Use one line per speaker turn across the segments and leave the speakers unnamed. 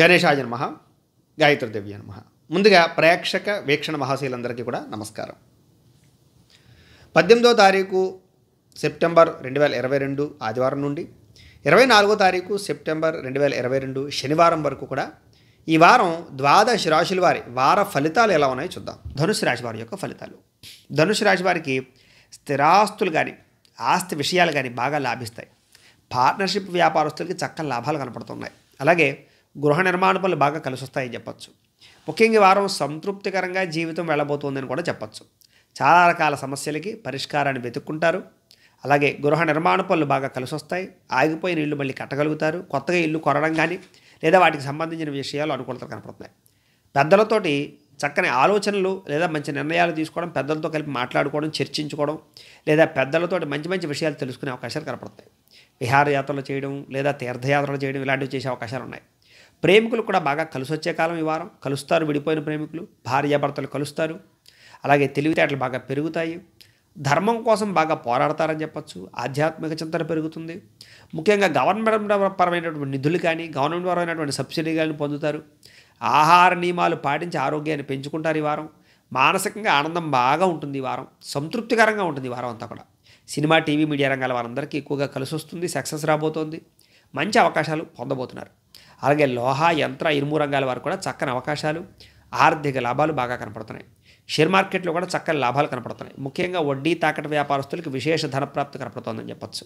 గణేషా నమ గాయత్రిదేవి నమ ముందుగా ప్రేక్షక వీక్షణ మహాశీలందరికీ కూడా నమస్కారం పద్దెనిమిదో తారీఖు సెప్టెంబర్ రెండు వేల ఇరవై రెండు ఆదివారం నుండి ఇరవై నాలుగో తారీఖు సెప్టెంబర్ రెండు వేల ఇరవై రెండు శనివారం వరకు కూడా ఈ వారం ద్వాదశ రాశుల వారి వార ఫలితాలు ఎలా ఉన్నాయో చూద్దాం ధనుసు రాశి వారి యొక్క ఫలితాలు ధనుసు రాశి వారికి స్థిరాస్తులు కానీ ఆస్తి విషయాలు కానీ బాగా లాభిస్తాయి పార్ట్నర్షిప్ వ్యాపారస్తులకి చక్కని లాభాలు కనపడుతున్నాయి అలాగే గృహ నిర్మాణ పనులు బాగా కలిసొస్తాయని చెప్పచ్చు ముఖ్యంగా వారం సంతృప్తికరంగా జీవితం వెళ్ళబోతోందని కూడా చెప్పచ్చు చాలా రకాల సమస్యలకి పరిష్కారాన్ని వెతుక్కుంటారు అలాగే గృహ నిర్మాణ పనులు బాగా కలిసొస్తాయి ఆగిపోయిన ఇల్లు మళ్ళీ కట్టగలుగుతారు కొత్తగా ఇల్లు కొనడం కానీ లేదా వాటికి సంబంధించిన విషయాలు అనుకూలత కనపడుతున్నాయి పెద్దలతోటి చక్కని ఆలోచనలు లేదా మంచి నిర్ణయాలు తీసుకోవడం పెద్దలతో కలిపి మాట్లాడుకోవడం చర్చించుకోవడం లేదా పెద్దలతోటి మంచి మంచి విషయాలు తెలుసుకునే అవకాశాలు కనపడతాయి విహారయాత్రలు చేయడం లేదా తీర్థయాత్రలు చేయడం ఇలాంటివి చేసే అవకాశాలు ఉన్నాయి ప్రేమికులు కూడా బాగా కలిసి వచ్చే కాలం ఈ వారం కలుస్తారు విడిపోయిన ప్రేమికులు భార్యాభర్తలు కలుస్తారు అలాగే తెలివితేటలు బాగా పెరుగుతాయి ధర్మం కోసం బాగా పోరాడతారని చెప్పచ్చు ఆధ్యాత్మిక చింతన పెరుగుతుంది ముఖ్యంగా గవర్నమెంట్ పరమైనటువంటి నిధులు కానీ గవర్నమెంట్ పరమైనటువంటి సబ్సిడీ కానీ పొందుతారు ఆహార నియమాలు పాటించి ఆరోగ్యాన్ని పెంచుకుంటారు ఈ వారం మానసికంగా ఆనందం బాగా ఉంటుంది ఈ వారం సంతృప్తికరంగా ఉంటుంది ఈ వారం అంతా కూడా సినిమా టీవీ మీడియా రంగాల వారందరికీ ఎక్కువగా కలిసి వస్తుంది సక్సెస్ రాబోతోంది మంచి అవకాశాలు పొందబోతున్నారు అలాగే లోహ యంత్ర ఇరుము రంగాల వారు కూడా చక్కని అవకాశాలు ఆర్థిక లాభాలు బాగా కనపడుతున్నాయి షేర్ మార్కెట్లో కూడా చక్కని లాభాలు కనపడుతున్నాయి ముఖ్యంగా వడ్డీ తాకట వ్యాపారస్తులకు విశేష ధనప్రాప్తి కనపడుతుందని చెప్పొచ్చు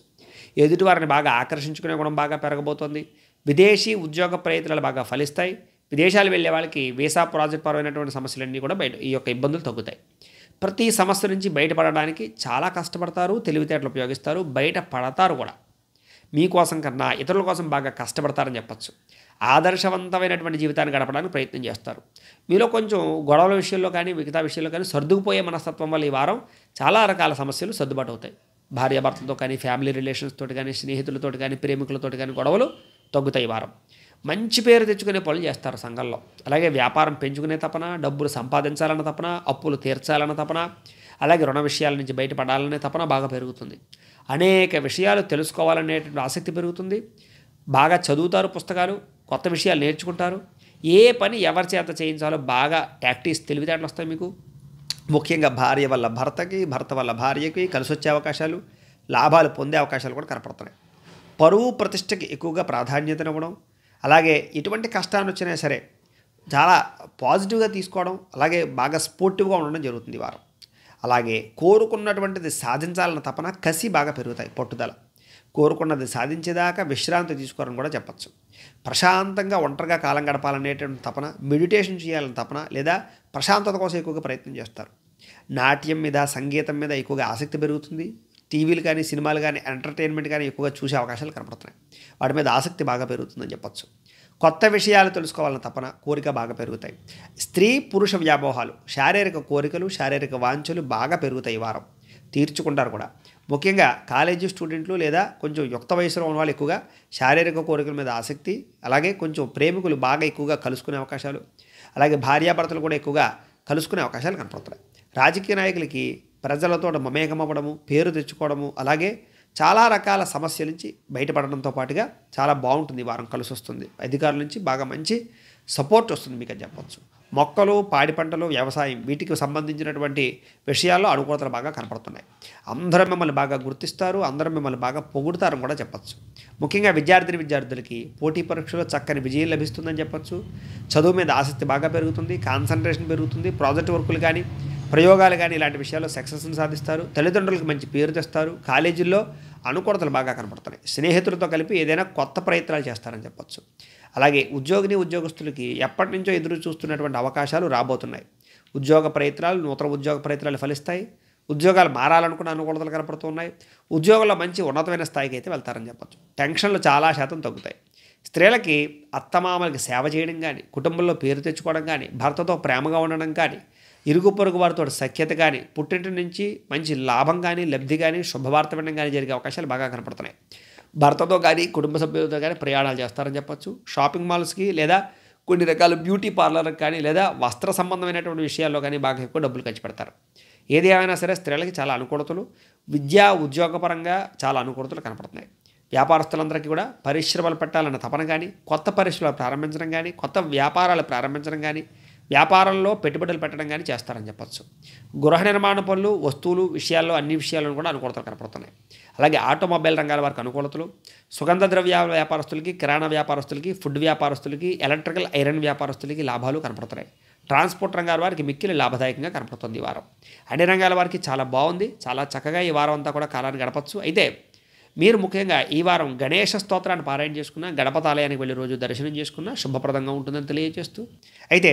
ఎదుటి వారిని బాగా ఆకర్షించుకునే గుణం బాగా పెరగబోతోంది విదేశీ ఉద్యోగ ప్రయత్నాలు బాగా ఫలిస్తాయి విదేశాలు వెళ్ళే వాళ్ళకి వీసా ప్రాజెక్ట్ పరమైనటువంటి సమస్యలన్నీ కూడా బయట ఈ యొక్క ఇబ్బందులు తగ్గుతాయి ప్రతి సమస్య నుంచి బయటపడడానికి చాలా కష్టపడతారు తెలివితేటలు ఉపయోగిస్తారు బయట పడతారు కూడా మీకోసం కన్నా ఇతరుల కోసం బాగా కష్టపడతారని చెప్పచ్చు ఆదర్శవంతమైనటువంటి జీవితాన్ని గడపడానికి ప్రయత్నం చేస్తారు మీలో కొంచెం గొడవల విషయంలో కానీ మిగతా విషయంలో కానీ సర్దుకుపోయే మనస్తత్వం వల్ల ఈ వారం చాలా రకాల సమస్యలు సర్దుబాటు అవుతాయి భార్యాభర్తలతో కానీ ఫ్యామిలీ రిలేషన్స్ తోటి కానీ స్నేహితులతో కానీ ప్రేమికులతో కానీ గొడవలు తగ్గుతాయి వారం మంచి పేరు తెచ్చుకునే పనులు చేస్తారు సంఘంలో అలాగే వ్యాపారం పెంచుకునే తపన డబ్బులు సంపాదించాలన్న తపన అప్పులు తీర్చాలన్న తపన అలాగే రుణ విషయాల నుంచి బయటపడాలనే తపన బాగా పెరుగుతుంది అనేక విషయాలు తెలుసుకోవాలనేటువంటి ఆసక్తి పెరుగుతుంది బాగా చదువుతారు పుస్తకాలు కొత్త విషయాలు నేర్చుకుంటారు ఏ పని ఎవరి చేత చేయించాలో బాగా ప్రాక్టీస్ తెలివితేటలు వస్తాయి మీకు ముఖ్యంగా భార్య వల్ల భర్తకి భర్త వల్ల భార్యకి కలిసి వచ్చే అవకాశాలు లాభాలు పొందే అవకాశాలు కూడా కనపడుతున్నాయి పరువు ప్రతిష్టకి ఎక్కువగా ప్రాధాన్యతనివ్వడం అలాగే ఎటువంటి కష్టాన్ని వచ్చినా సరే చాలా పాజిటివ్గా తీసుకోవడం అలాగే బాగా స్పోర్టివ్గా ఉండడం జరుగుతుంది వారం అలాగే కోరుకున్నటువంటిది సాధించాలన్న తపన కసి బాగా పెరుగుతాయి పట్టుదల కోరుకున్నది సాధించేదాకా విశ్రాంతి తీసుకోవాలని కూడా చెప్పచ్చు ప్రశాంతంగా ఒంటరిగా కాలం గడపాలనేటువంటి తపన మెడిటేషన్ చేయాలని తపన లేదా ప్రశాంతత కోసం ఎక్కువగా ప్రయత్నం చేస్తారు నాట్యం మీద సంగీతం మీద ఎక్కువగా ఆసక్తి పెరుగుతుంది టీవీలు కానీ సినిమాలు కానీ ఎంటర్టైన్మెంట్ కానీ ఎక్కువగా చూసే అవకాశాలు కనపడుతున్నాయి వాటి మీద ఆసక్తి బాగా పెరుగుతుందని చెప్పచ్చు కొత్త విషయాలు తెలుసుకోవాలన్న తపన కోరిక బాగా పెరుగుతాయి స్త్రీ పురుష వ్యామోహాలు శారీరక కోరికలు శారీరక వాంఛలు బాగా పెరుగుతాయి వారం తీర్చుకుంటారు కూడా ముఖ్యంగా కాలేజీ స్టూడెంట్లు లేదా కొంచెం యుక్త వయసులో ఉన్న వాళ్ళు ఎక్కువగా శారీరక కోరికల మీద ఆసక్తి అలాగే కొంచెం ప్రేమికులు బాగా ఎక్కువగా కలుసుకునే అవకాశాలు అలాగే భార్యాభర్తలు కూడా ఎక్కువగా కలుసుకునే అవకాశాలు కనపడుతున్నాయి రాజకీయ నాయకులకి ప్రజలతో మమేకమవ్వడము పేరు తెచ్చుకోవడము అలాగే చాలా రకాల సమస్యల నుంచి బయటపడడంతో పాటుగా చాలా బాగుంటుంది వారం కలిసి వస్తుంది అధికారుల నుంచి బాగా మంచి సపోర్ట్ వస్తుంది మీకు అని చెప్పవచ్చు మొక్కలు పాడి పంటలు వ్యవసాయం వీటికి సంబంధించినటువంటి విషయాల్లో అనుకూలతలు బాగా కనపడుతున్నాయి అందరూ మిమ్మల్ని బాగా గుర్తిస్తారు అందరూ మిమ్మల్ని బాగా పొగుడుతారని కూడా చెప్పచ్చు ముఖ్యంగా విద్యార్థిని విద్యార్థులకి పోటీ పరీక్షలో చక్కని విజయం లభిస్తుందని చెప్పచ్చు చదువు మీద ఆసక్తి బాగా పెరుగుతుంది కాన్సన్ట్రేషన్ పెరుగుతుంది ప్రాజెక్ట్ వర్కులు కానీ ప్రయోగాలు కానీ ఇలాంటి విషయాల్లో సక్సెస్ని సాధిస్తారు తల్లిదండ్రులకు మంచి పేరు తెస్తారు కాలేజీల్లో అనుకూలతలు బాగా కనపడుతున్నాయి స్నేహితులతో కలిపి ఏదైనా కొత్త ప్రయత్నాలు చేస్తారని చెప్పొచ్చు అలాగే ఉద్యోగిని ఉద్యోగస్తులకి ఎప్పటి నుంచో ఎదురు చూస్తున్నటువంటి అవకాశాలు రాబోతున్నాయి ఉద్యోగ ప్రయత్నాలు నూతన ఉద్యోగ ప్రయత్నాలు ఫలిస్తాయి ఉద్యోగాలు మారాలనుకున్న అనుకూలతలు కనపడుతున్నాయి ఉద్యోగంలో మంచి ఉన్నతమైన స్థాయికి అయితే వెళ్తారని చెప్పచ్చు టెన్షన్లు చాలా శాతం తగ్గుతాయి స్త్రీలకి అత్తమామలకి సేవ చేయడం కానీ కుటుంబంలో పేరు తెచ్చుకోవడం కానీ భర్తతో ప్రేమగా ఉండడం కానీ ఇరుగు పొరుగు వారితో సఖ్యత కానీ పుట్టింటి నుంచి మంచి లాభం కానీ లబ్ధి కానీ శుభవార్త వినడం కానీ జరిగే అవకాశాలు బాగా కనపడుతున్నాయి భర్తతో కానీ కుటుంబ సభ్యులతో కానీ ప్రయాణాలు చేస్తారని చెప్పచ్చు షాపింగ్ మాల్స్కి లేదా కొన్ని రకాల బ్యూటీ పార్లర్కి కానీ లేదా వస్త్ర సంబంధమైనటువంటి విషయాల్లో కానీ బాగా ఎక్కువ డబ్బులు ఖర్చు పెడతారు ఏది ఏమైనా సరే స్త్రీలకి చాలా అనుకూలతలు విద్యా ఉద్యోగపరంగా చాలా అనుకూలతలు కనపడుతున్నాయి వ్యాపారస్తులందరికీ కూడా పరిశ్రమలు పెట్టాలన్న తపన కానీ కొత్త పరిశ్రమలు ప్రారంభించడం కానీ కొత్త వ్యాపారాలు ప్రారంభించడం కానీ వ్యాపారంలో పెట్టుబడులు పెట్టడం కానీ చేస్తారని చెప్పచ్చు గృహ నిర్మాణ పనులు వస్తువులు విషయాల్లో అన్ని విషయాలను కూడా అనుకూలతలు కనపడుతున్నాయి అలాగే ఆటోమొబైల్ రంగాల వారికి అనుకూలతలు సుగంధ ద్రవ్య వ్యాపారస్తులకి కిరాణా వ్యాపారస్తులకి ఫుడ్ వ్యాపారస్తులకి ఎలక్ట్రికల్ ఐరన్ వ్యాపారస్తులకి లాభాలు కనపడుతున్నాయి ట్రాన్స్పోర్ట్ రంగాల వారికి మిక్కిలి లాభదాయకంగా కనపడుతుంది ఈ వారం అన్ని రంగాల వారికి చాలా బాగుంది చాలా చక్కగా ఈ వారం అంతా కూడా కాలాన్ని గడపచ్చు అయితే మీరు ముఖ్యంగా ఈ వారం గణేష స్తోత్రాన్ని పారాయణ చేసుకున్న గణపతాలయానికి వెళ్ళి రోజు దర్శనం చేసుకున్న శుభప్రదంగా ఉంటుందని తెలియజేస్తూ అయితే